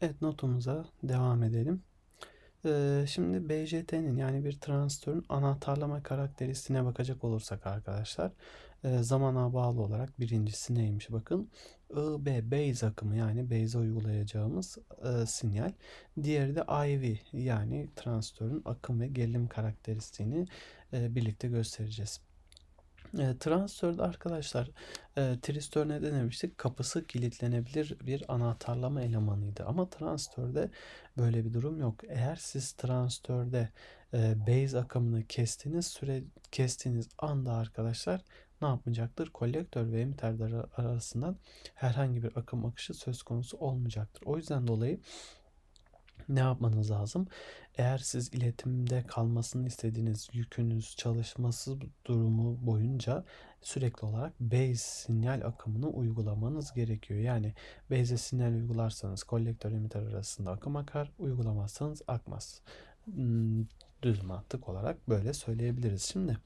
Evet notumuza devam edelim. Ee, şimdi BJT'nin yani bir transistörün anahtarlama karakteristiğine bakacak olursak arkadaşlar e, zamana bağlı olarak birincisi neymiş bakın IB base akımı yani base'e uygulayacağımız e, sinyal. Diğeri de IV yani transistörün akım ve gerilim karakteristiğini e, birlikte göstereceğiz. E, transfer'de arkadaşlar e, Tristor ne demiştik? Kapısı kilitlenebilir bir anahtarlama elemanıydı. Ama transfer'de böyle bir durum yok. Eğer siz transfer'de e, base akımını kestiğiniz süre kestiğiniz anda arkadaşlar ne yapmayacaktır? Kolektör ve emitter arasından herhangi bir akım akışı söz konusu olmayacaktır. O yüzden dolayı ne yapmanız lazım? Eğer siz iletimde kalmasını istediğiniz yükünüz çalışması durumu boyunca sürekli olarak base sinyal akımını uygulamanız gerekiyor. Yani base sinyal uygularsanız kolektör emitter arasında akım akar, uygulamazsanız akmaz. Hmm, düz mantık olarak böyle söyleyebiliriz. Şimdi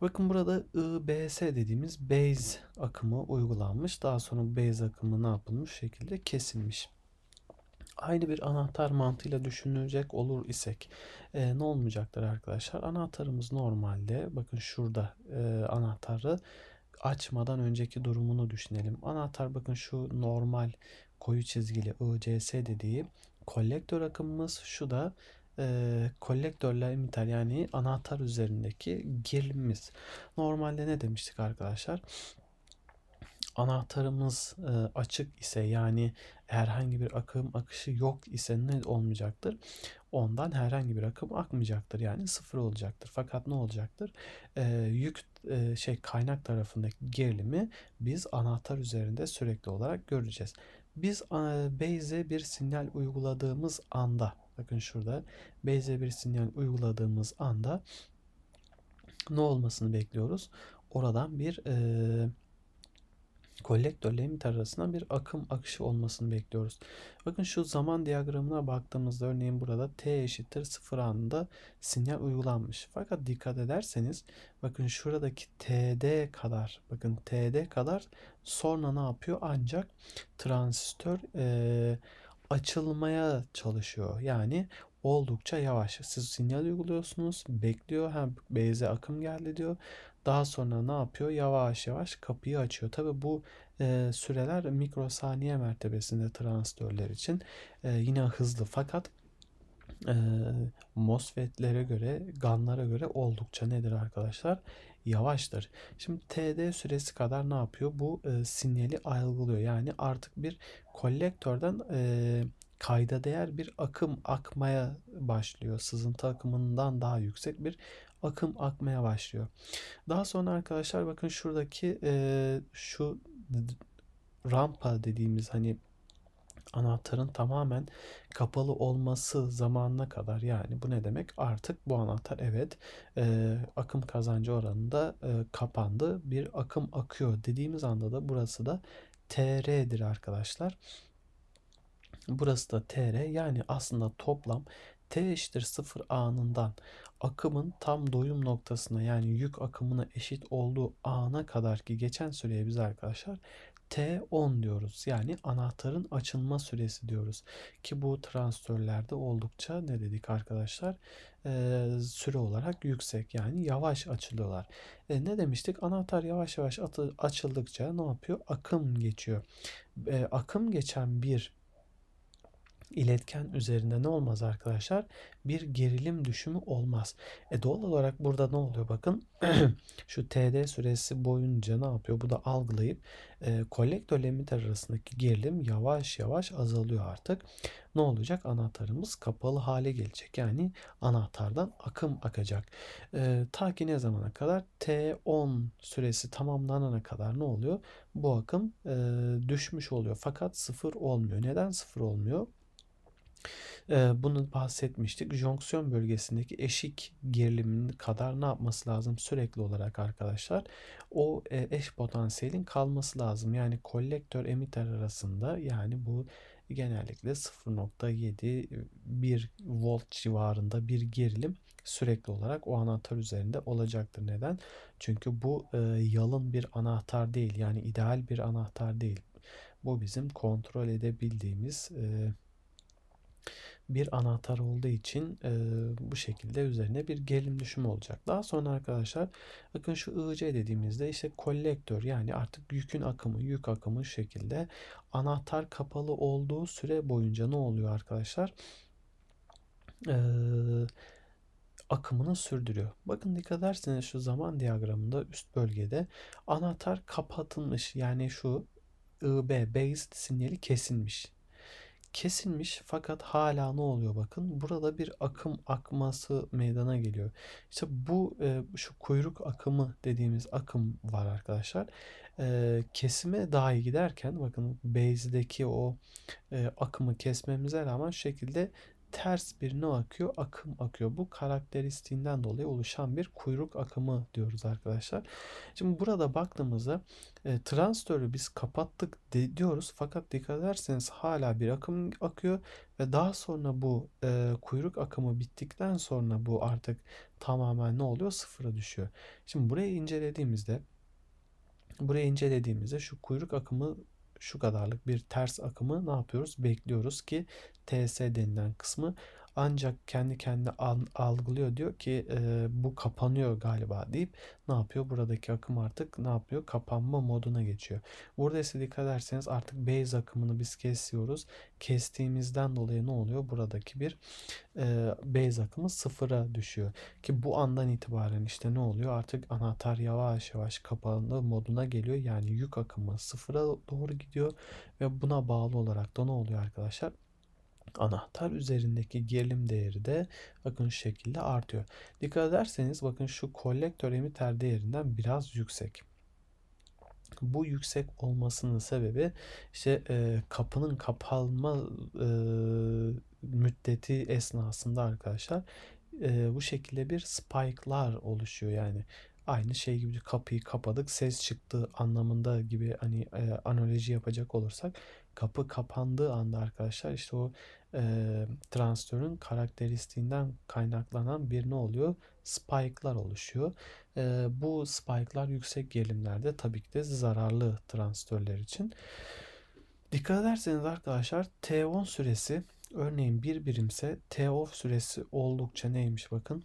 Bakın burada IBS dediğimiz base akımı uygulanmış. Daha sonra base akımı ne yapılmış şekilde kesilmiş aynı bir anahtar mantığıyla düşünülecek olur isek e, ne olmayacaktır arkadaşlar? Anahtarımız normalde bakın şurada e, anahtarı açmadan önceki durumunu düşünelim. Anahtar bakın şu normal koyu çizgili ICS dediği kolektör akımımız şu da e, kolektörle yani anahtar üzerindeki gerilimiz. Normalde ne demiştik arkadaşlar? anahtarımız e, açık ise yani herhangi bir akım akışı yok ise ne olmayacaktır? Ondan herhangi bir akım akmayacaktır yani sıfır olacaktır. Fakat ne olacaktır? E, yük e, şey kaynak tarafındaki gerilimi biz anahtar üzerinde sürekli olarak göreceğiz. Biz e, bir sinyal uyguladığımız anda bakın şurada Bayes'e bir sinyal uyguladığımız anda ne olmasını bekliyoruz? Oradan bir e, kolektör lemit arasında bir akım akışı olmasını bekliyoruz. Bakın şu zaman diyagramına baktığımızda örneğin burada t eşittir 0 anında sinyal uygulanmış. Fakat dikkat ederseniz bakın şuradaki td kadar bakın td kadar sonra ne yapıyor? Ancak transistör e, açılmaya çalışıyor. Yani oldukça yavaş. Siz sinyal uyguluyorsunuz, bekliyor, hem Beyze akım geldi diyor. Daha sonra ne yapıyor? Yavaş yavaş kapıyı açıyor. Tabi bu e, süreler mikrosaniye mertebesinde transistörler için e, yine hızlı fakat e, MOSFET'lere göre, GAN'lara göre oldukça nedir arkadaşlar? Yavaştır. Şimdi TD süresi kadar ne yapıyor? Bu e, sinyali algılıyor. Yani artık bir kolektörden e, kayda değer bir akım akmaya başlıyor. Sızıntı akımından daha yüksek bir akım akmaya başlıyor. Daha sonra arkadaşlar bakın şuradaki e, şu rampa dediğimiz hani anahtarın tamamen kapalı olması zamanına kadar yani bu ne demek artık bu anahtar evet e, akım kazancı oranında e, kapandı bir akım akıyor dediğimiz anda da burası da TR'dir arkadaşlar. Burası da TR yani aslında toplam t eşittir 0 anından akımın tam doyum noktasına yani yük akımına eşit olduğu ana kadar ki geçen süreye biz arkadaşlar T10 diyoruz. Yani anahtarın açılma süresi diyoruz. Ki bu transistörlerde oldukça ne dedik arkadaşlar? Ee, süre olarak yüksek. Yani yavaş açılıyorlar. E, ne demiştik? Anahtar yavaş yavaş açıldıkça ne yapıyor? Akım geçiyor. E, akım geçen bir iletken üzerinde ne olmaz arkadaşlar? Bir gerilim düşümü olmaz. E doğal olarak burada ne oluyor bakın. Şu TD süresi boyunca ne yapıyor? Bu da algılayıp e, kolektör limiter arasındaki gerilim yavaş yavaş azalıyor artık. Ne olacak? Anahtarımız kapalı hale gelecek. Yani anahtardan akım akacak. E, ta ki ne zamana kadar? T10 süresi tamamlanana kadar ne oluyor? Bu akım e, düşmüş oluyor. Fakat sıfır olmuyor. Neden sıfır olmuyor? Ee, bunu bahsetmiştik. Jonksiyon bölgesindeki eşik geriliminin kadar ne yapması lazım? Sürekli olarak arkadaşlar o e, eş potansiyelin kalması lazım. Yani kolektör emiter arasında yani bu genellikle 0.7-1 volt civarında bir gerilim sürekli olarak o anahtar üzerinde olacaktır. Neden? Çünkü bu e, yalın bir anahtar değil yani ideal bir anahtar değil. Bu bizim kontrol edebildiğimiz e, bir anahtar olduğu için e, bu şekilde üzerine bir gelim düşüm olacak. Daha sonra arkadaşlar bakın şu IC dediğimizde işte kolektör yani artık yükün akımı, yük akımı şu şekilde anahtar kapalı olduğu süre boyunca ne oluyor arkadaşlar? Eee akımını sürdürüyor. Bakın dikkat ederseniz şu zaman diyagramında üst bölgede anahtar kapatılmış yani şu IB based sinyali kesilmiş kesilmiş fakat hala ne oluyor bakın burada bir akım akması meydana geliyor. İşte bu e, şu kuyruk akımı dediğimiz akım var arkadaşlar. E, kesime dahi giderken bakın base'deki o e, akımı kesmemize rağmen şekilde ters bir ne akıyor? Akım akıyor. Bu karakteristiğinden dolayı oluşan bir kuyruk akımı diyoruz arkadaşlar. Şimdi burada baktığımızda e, transistörü biz kapattık de, diyoruz fakat dikkat ederseniz hala bir akım akıyor ve daha sonra bu e, kuyruk akımı bittikten sonra bu artık tamamen ne oluyor? Sıfıra düşüyor. Şimdi burayı incelediğimizde burayı incelediğimizde şu kuyruk akımı şu kadarlık bir ters akımı ne yapıyoruz? Bekliyoruz ki TS denilen kısmı ancak kendi kendi algılıyor diyor ki e, bu kapanıyor galiba deyip ne yapıyor buradaki akım artık ne yapıyor kapanma moduna geçiyor. Burada ise dikkat ederseniz artık base akımını biz kesiyoruz. Kestiğimizden dolayı ne oluyor buradaki bir e, base akımı sıfıra düşüyor ki bu andan itibaren işte ne oluyor artık anahtar yavaş yavaş kapanma moduna geliyor yani yük akımı sıfıra doğru gidiyor ve buna bağlı olarak da ne oluyor arkadaşlar anahtar üzerindeki gerilim değeri de bakın şu şekilde artıyor. Dikkat ederseniz bakın şu kolektör emiter değerinden biraz yüksek. Bu yüksek olmasının sebebi işte e, kapının kapalma e, müddeti esnasında arkadaşlar e, bu şekilde bir spike'lar oluşuyor yani aynı şey gibi kapıyı kapadık ses çıktı anlamında gibi hani e, analoji yapacak olursak kapı kapandığı anda arkadaşlar işte o e, transistörün karakteristiğinden kaynaklanan bir ne oluyor? Spike'lar oluşuyor. E, bu spike'lar yüksek gerilimlerde tabii ki de zararlı transistörler için. Dikkat ederseniz arkadaşlar T10 süresi örneğin bir birimse T off süresi oldukça neymiş bakın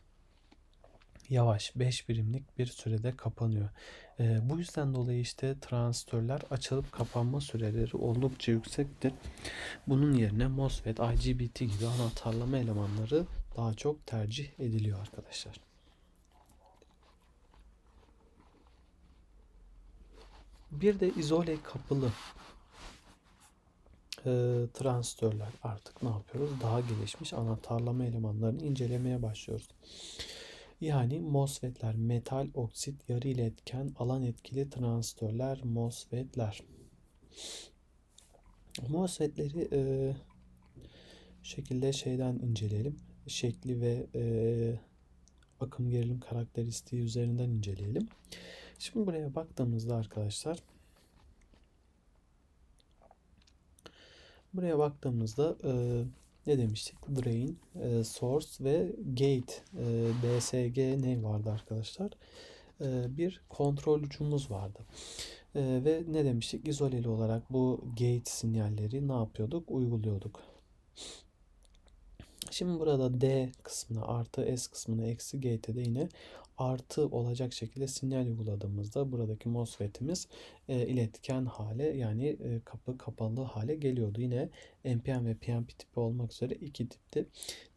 yavaş 5 birimlik bir sürede kapanıyor. E, bu yüzden dolayı işte transistörler açılıp kapanma süreleri oldukça yüksektir. Bunun yerine MOSFET, IGBT gibi anahtarlama elemanları daha çok tercih ediliyor arkadaşlar. Bir de izole kapılı e, transistörler artık ne yapıyoruz? Daha gelişmiş anahtarlama elemanlarını incelemeye başlıyoruz. Yani MOSFET'ler, metal oksit yarı iletken alan etkili transistörler MOSFET'ler. MOSFET'leri e, şekilde şeyden inceleyelim. Şekli ve e, akım gerilim karakteristiği üzerinden inceleyelim. Şimdi buraya baktığımızda arkadaşlar buraya baktığımızda e, ne demiştik? Drain, e, source ve gate, e, BSG ne vardı arkadaşlar? E, bir kontrol ucumuz vardı. E, ve ne demiştik? İzoleli olarak bu gate sinyalleri ne yapıyorduk? Uyguluyorduk. Şimdi burada D kısmına artı S kısmına eksi gate'e de yine artı olacak şekilde sinyal uyguladığımızda buradaki MOSFET'imiz e, iletken hale yani e, kapı kapalı hale geliyordu. Yine NPN ve PNP tipi olmak üzere iki tipti.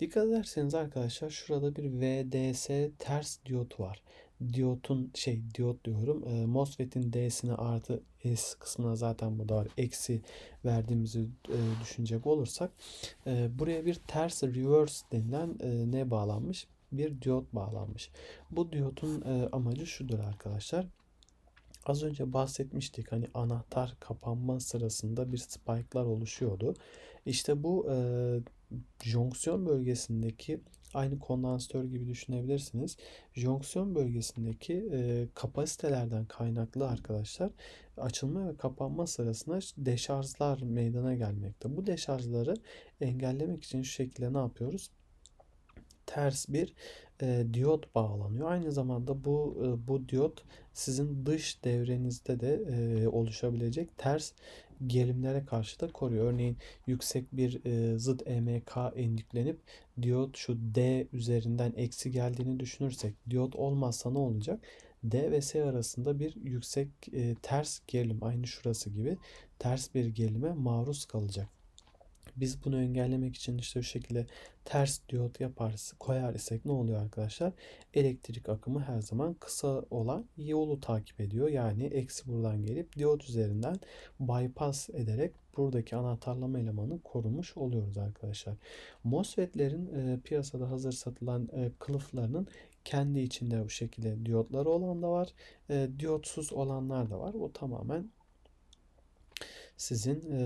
Dikkat ederseniz arkadaşlar şurada bir VDS ters diyot var diyotun şey diyot diyorum. E, MOSFET'in D'sine artı S kısmına zaten burada var. Eksi verdiğimizi e, düşünecek olursak e, buraya bir ters reverse denilen e, ne bağlanmış? Bir diyot bağlanmış. Bu diyotun e, amacı şudur arkadaşlar. Az önce bahsetmiştik hani anahtar kapanma sırasında bir spike'lar oluşuyordu. İşte bu e, jonksiyon bölgesindeki Aynı kondansatör gibi düşünebilirsiniz. Jonksiyon bölgesindeki e, kapasitelerden kaynaklı arkadaşlar açılma ve kapanma sırasında deşarjlar meydana gelmekte. Bu deşarjları engellemek için şu şekilde ne yapıyoruz? ters bir e, diyot bağlanıyor. Aynı zamanda bu e, bu diyot sizin dış devrenizde de e, oluşabilecek ters gerilimlere karşı da koruyor. Örneğin yüksek bir e, zıt EMK endüklenip diyot şu D üzerinden eksi geldiğini düşünürsek diyot olmazsa ne olacak? D ve S arasında bir yüksek e, ters gerilim aynı şurası gibi ters bir gerilime maruz kalacak biz bunu engellemek için işte bu şekilde ters diyot yaparız, koyar isek ne oluyor arkadaşlar? Elektrik akımı her zaman kısa olan yolu takip ediyor. Yani eksi buradan gelip diyot üzerinden bypass ederek buradaki anahtarlama elemanı korumuş oluyoruz arkadaşlar. MOSFET'lerin e, piyasada hazır satılan e, kılıflarının kendi içinde bu şekilde diyotları olan da var. E, diyotsuz olanlar da var. O tamamen sizin e,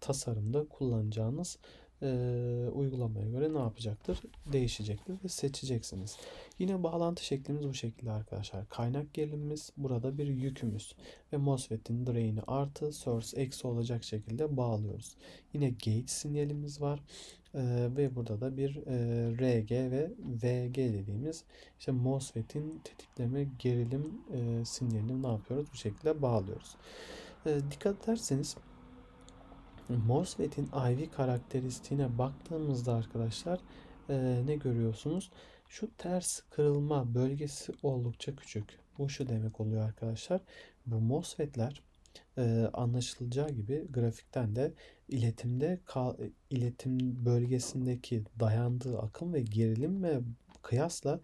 tasarımda kullanacağınız e, uygulamaya göre ne yapacaktır? Değişecektir ve seçeceksiniz. Yine bağlantı şeklimiz bu şekilde arkadaşlar. Kaynak gerilimimiz burada bir yükümüz ve MOSFET'in drain'i artı source eksi olacak şekilde bağlıyoruz. Yine gate sinyalimiz var e, ve burada da bir e, RG ve VG dediğimiz işte MOSFET'in tetikleme gerilim e, sinyalini ne yapıyoruz? Bu şekilde bağlıyoruz. E, dikkat ederseniz MOSFET'in IV karakteristiğine baktığımızda arkadaşlar e, ne görüyorsunuz? Şu ters kırılma bölgesi oldukça küçük. Bu şu demek oluyor arkadaşlar. Bu MOSFET'ler e, anlaşılacağı gibi grafikten de iletimde iletim bölgesindeki dayandığı akım ve gerilim ve kıyasla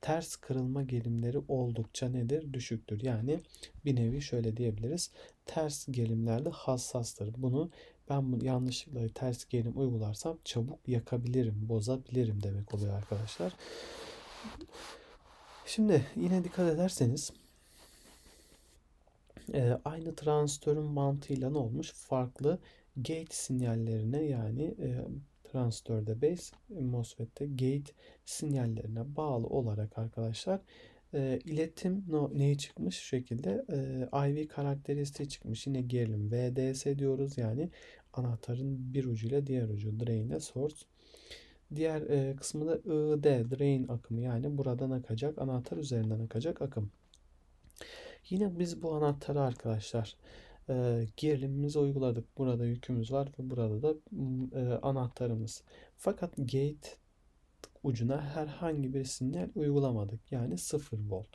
ters kırılma gelimleri oldukça nedir? Düşüktür. Yani bir nevi şöyle diyebiliriz. Ters gelimlerde hassastır. Bunu ben bunu yanlışlıkla ters gerilim uygularsam çabuk yakabilirim, bozabilirim demek oluyor arkadaşlar. Şimdi yine dikkat ederseniz e, aynı transistörün mantığıyla ne olmuş? Farklı gate sinyallerine yani e, transistörde base, e, MOSFET'te gate sinyallerine bağlı olarak arkadaşlar e, iletim no, neyi çıkmış? Şu şekilde e, IV karakteristiği çıkmış. Yine gerilim VDS diyoruz yani anahtarın bir ucuyla diğer ucu drain source. Diğer e, kısmı da ID drain akımı yani buradan akacak anahtar üzerinden akacak akım. Yine biz bu anahtarı arkadaşlar e, gerilimimize uyguladık. Burada yükümüz var ve burada da e, anahtarımız. Fakat gate ucuna herhangi bir sinyal uygulamadık. Yani 0 volt.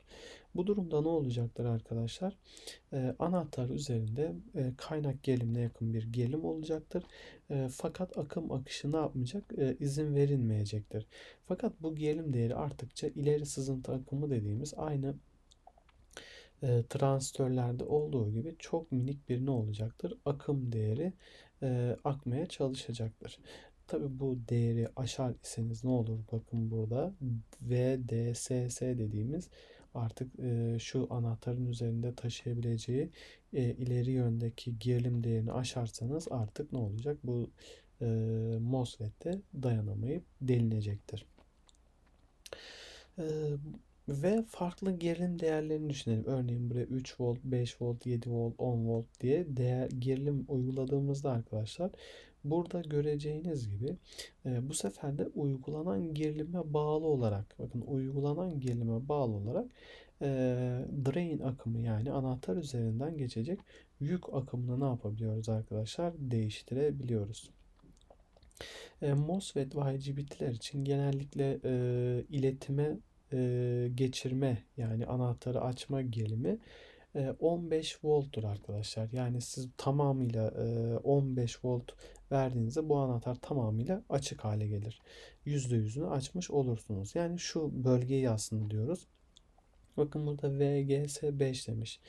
Bu durumda ne olacaktır arkadaşlar? Ee, anahtar üzerinde e, kaynak gelimine yakın bir gelim olacaktır. E, fakat akım akışı ne yapmayacak? E, izin verilmeyecektir. Fakat bu gelim değeri arttıkça ileri sızıntı akımı dediğimiz aynı e, transistörlerde olduğu gibi çok minik bir ne olacaktır? Akım değeri e, akmaya çalışacaktır. Tabi bu değeri aşar iseniz ne olur? Bakın burada VDSS dediğimiz artık e, şu anahtarın üzerinde taşıyabileceği e, ileri yöndeki gerilim değerini aşarsanız artık ne olacak? Bu e, MOSFET'te dayanamayıp delinecektir. E, ve farklı gerilim değerlerini düşünelim. Örneğin buraya 3 volt, 5 volt, 7 volt, 10 volt diye değer gerilim uyguladığımızda arkadaşlar Burada göreceğiniz gibi e, bu sefer de uygulanan gerilime bağlı olarak bakın uygulanan gerilime bağlı olarak e, drain akımı yani anahtar üzerinden geçecek yük akımını ne yapabiliyoruz arkadaşlar? Değiştirebiliyoruz. E, MOSFET ve IGBT'ler için genellikle e, iletime e, geçirme yani anahtarı açma gerilimi 15 volttur arkadaşlar. Yani siz tamamıyla 15 volt verdiğinizde bu anahtar tamamıyla açık hale gelir. %100'ünü açmış olursunuz. Yani şu bölgeyi aslında diyoruz. Bakın burada VGS 5 demiş.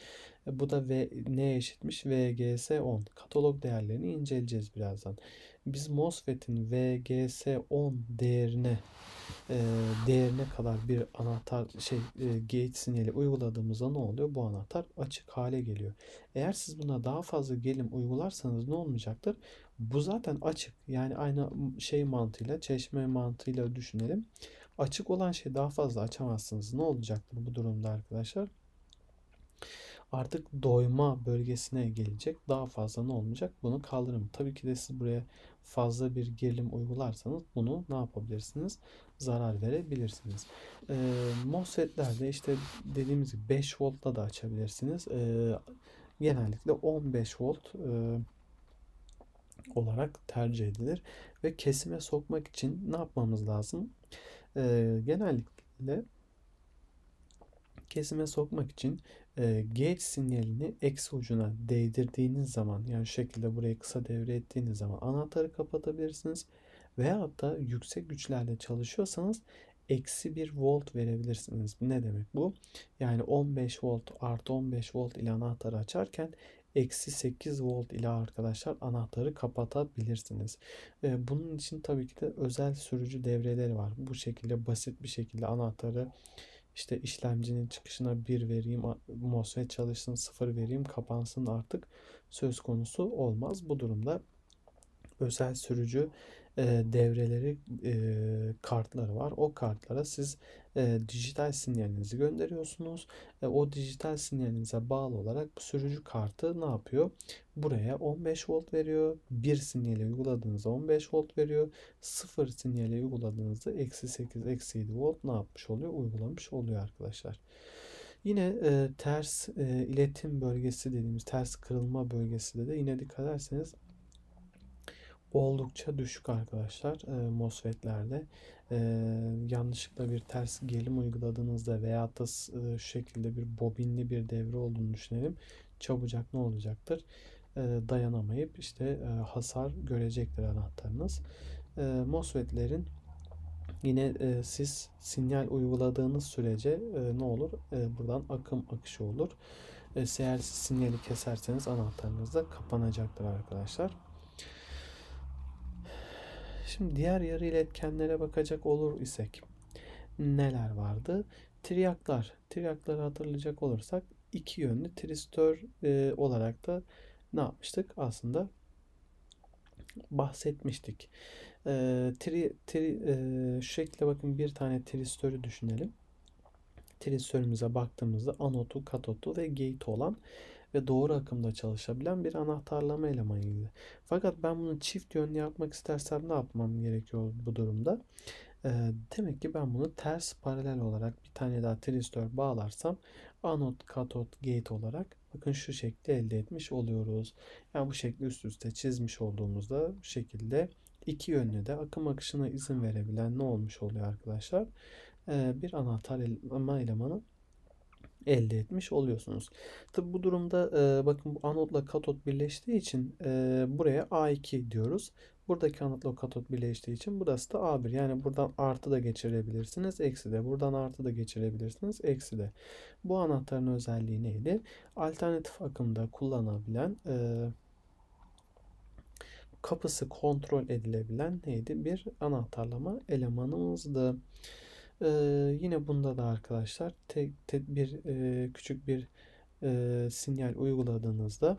Bu da v, n eşitmiş VGS 10. Katalog değerlerini inceleyeceğiz birazdan. Biz MOSFET'in VGS 10 değerine e, değerine kadar bir anahtar şey e, gate sinyali uyguladığımızda ne oluyor? Bu anahtar açık hale geliyor. Eğer siz buna daha fazla gelim uygularsanız ne olmayacaktır? Bu zaten açık. Yani aynı şey mantığıyla, çeşme mantığıyla düşünelim. Açık olan şey daha fazla açamazsınız. Ne olacaktır bu durumda arkadaşlar? artık doyma bölgesine gelecek. Daha fazla ne olmayacak? Bunu kaldırım. Tabii ki de siz buraya fazla bir gerilim uygularsanız bunu ne yapabilirsiniz? Zarar verebilirsiniz. E, ee, MOSFET'lerde işte dediğimiz gibi 5 voltla da açabilirsiniz. E, genellikle 15 volt e, olarak tercih edilir. Ve kesime sokmak için ne yapmamız lazım? E, genellikle kesime sokmak için e, gauge sinyalini eksi ucuna değdirdiğiniz zaman yani şu şekilde buraya kısa devre ettiğiniz zaman anahtarı kapatabilirsiniz. Veya da yüksek güçlerde çalışıyorsanız eksi 1 volt verebilirsiniz. Ne demek bu? Yani 15 volt artı 15 volt ile anahtarı açarken eksi 8 volt ile arkadaşlar anahtarı kapatabilirsiniz. E, bunun için tabii ki de özel sürücü devreleri var. Bu şekilde basit bir şekilde anahtarı işte işlemcinin çıkışına 1 vereyim, MOSFET çalışsın 0 vereyim, kapansın artık söz konusu olmaz. Bu durumda özel sürücü e, devreleri e, kartları var. O kartlara siz e, dijital sinyalinizi gönderiyorsunuz. E, o dijital sinyalinize bağlı olarak bu sürücü kartı ne yapıyor? Buraya 15 volt veriyor. Bir sinyali uyguladığınızda 15 volt veriyor. Sıfır sinyali uyguladığınızda eksi 8, eksi 7 volt ne yapmış oluyor? Uygulamış oluyor arkadaşlar. Yine e, ters e, iletim bölgesi dediğimiz ters kırılma bölgesinde de yine dikkat ederseniz oldukça düşük arkadaşlar e, MOSFET'lerde. E, yanlışlıkla bir ters gelim uyguladığınızda veya da e, şu şekilde bir bobinli bir devre olduğunu düşünelim. Çabucak ne olacaktır? E, dayanamayıp işte e, hasar görecektir anahtarınız. E, MOSFET'lerin yine e, siz sinyal uyguladığınız sürece e, ne olur? E, buradan akım akışı olur. E, eğer siz sinyali keserseniz anahtarınız da kapanacaktır arkadaşlar. Şimdi diğer yarı iletkenlere bakacak olur isek neler vardı? Triyaklar. Triyakları hatırlayacak olursak iki yönlü tristör e, olarak da ne yapmıştık? Aslında bahsetmiştik. E, tri, tri, e, şu şekilde bakın bir tane tristörü düşünelim. Tristörümüze baktığımızda anotu, katotu ve gate olan ve doğru akımda çalışabilen bir anahtarlama elemanıydı. Fakat ben bunu çift yönlü yapmak istersem ne yapmam gerekiyor bu durumda? E, demek ki ben bunu ters paralel olarak bir tane daha tristör bağlarsam anot, katot, gate olarak bakın şu şekli elde etmiş oluyoruz. Yani bu şekli üst üste çizmiş olduğumuzda bu şekilde iki yönlü de akım akışına izin verebilen ne olmuş oluyor arkadaşlar? E, bir anahtar elemanı elde etmiş oluyorsunuz. Tabi bu durumda e, bakın bu anodla katot birleştiği için e, buraya A2 diyoruz. Buradaki anotla katot birleştiği için burası da A1. Yani buradan artı da geçirebilirsiniz. Eksi de. Buradan artı da geçirebilirsiniz. Eksi de. Bu anahtarın özelliği neydi? Alternatif akımda kullanabilen e, kapısı kontrol edilebilen neydi? Bir anahtarlama elemanımızdı. Ee, yine bunda da arkadaşlar te, te, bir e, küçük bir e, sinyal uyguladığınızda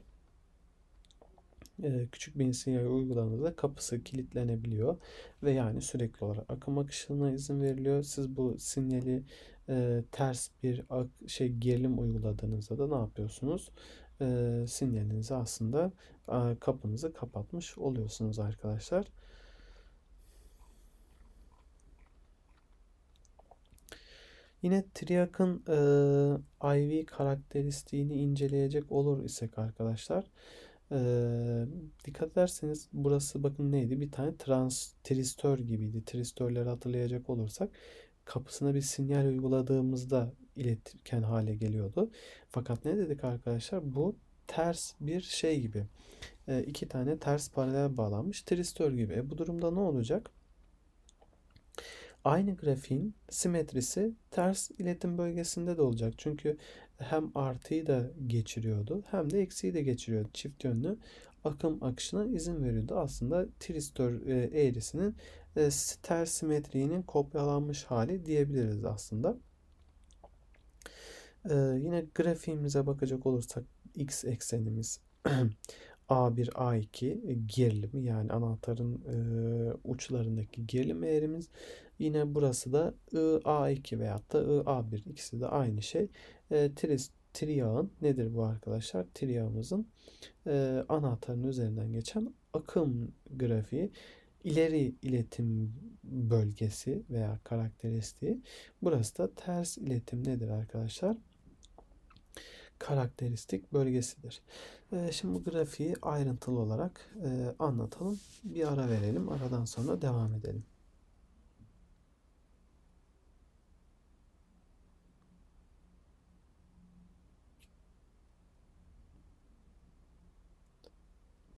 e, küçük bir sinyal uyguladığınızda kapısı kilitlenebiliyor ve yani sürekli olarak akım akışına izin veriliyor. Siz bu sinyali e, ters bir ak, şey gerilim uyguladığınızda da ne yapıyorsunuz? E, sinyalinizi aslında e, kapınızı kapatmış oluyorsunuz arkadaşlar. Yine Triak'ın e, IV karakteristiğini inceleyecek olur isek arkadaşlar. E, dikkat ederseniz burası bakın neydi? Bir tane trans, tristör gibiydi. Tristörleri hatırlayacak olursak kapısına bir sinyal uyguladığımızda iletken hale geliyordu. Fakat ne dedik arkadaşlar? Bu ters bir şey gibi. E, iki tane ters paralel bağlanmış tristör gibi. E, bu durumda ne olacak? Aynı grafiğin simetrisi ters iletim bölgesinde de olacak. Çünkü hem artıyı da geçiriyordu hem de eksiği de geçiriyordu. Çift yönlü akım akışına izin veriyordu. Aslında tristör e, eğrisinin e, ters simetriğinin kopyalanmış hali diyebiliriz aslında. E, yine grafiğimize bakacak olursak x eksenimiz A1, A2 gerilim yani anahtarın e, uçlarındaki gerilim eğrimiz Yine burası da IA2 veyahut da IA1 ikisi de aynı şey. E, tris, triyağın nedir bu arkadaşlar? Triyağımızın e, anahtarının üzerinden geçen akım grafiği ileri iletim bölgesi veya karakteristiği. Burası da ters iletim nedir arkadaşlar? karakteristik bölgesidir. E, şimdi bu grafiği ayrıntılı olarak e, anlatalım. Bir ara verelim. Aradan sonra devam edelim.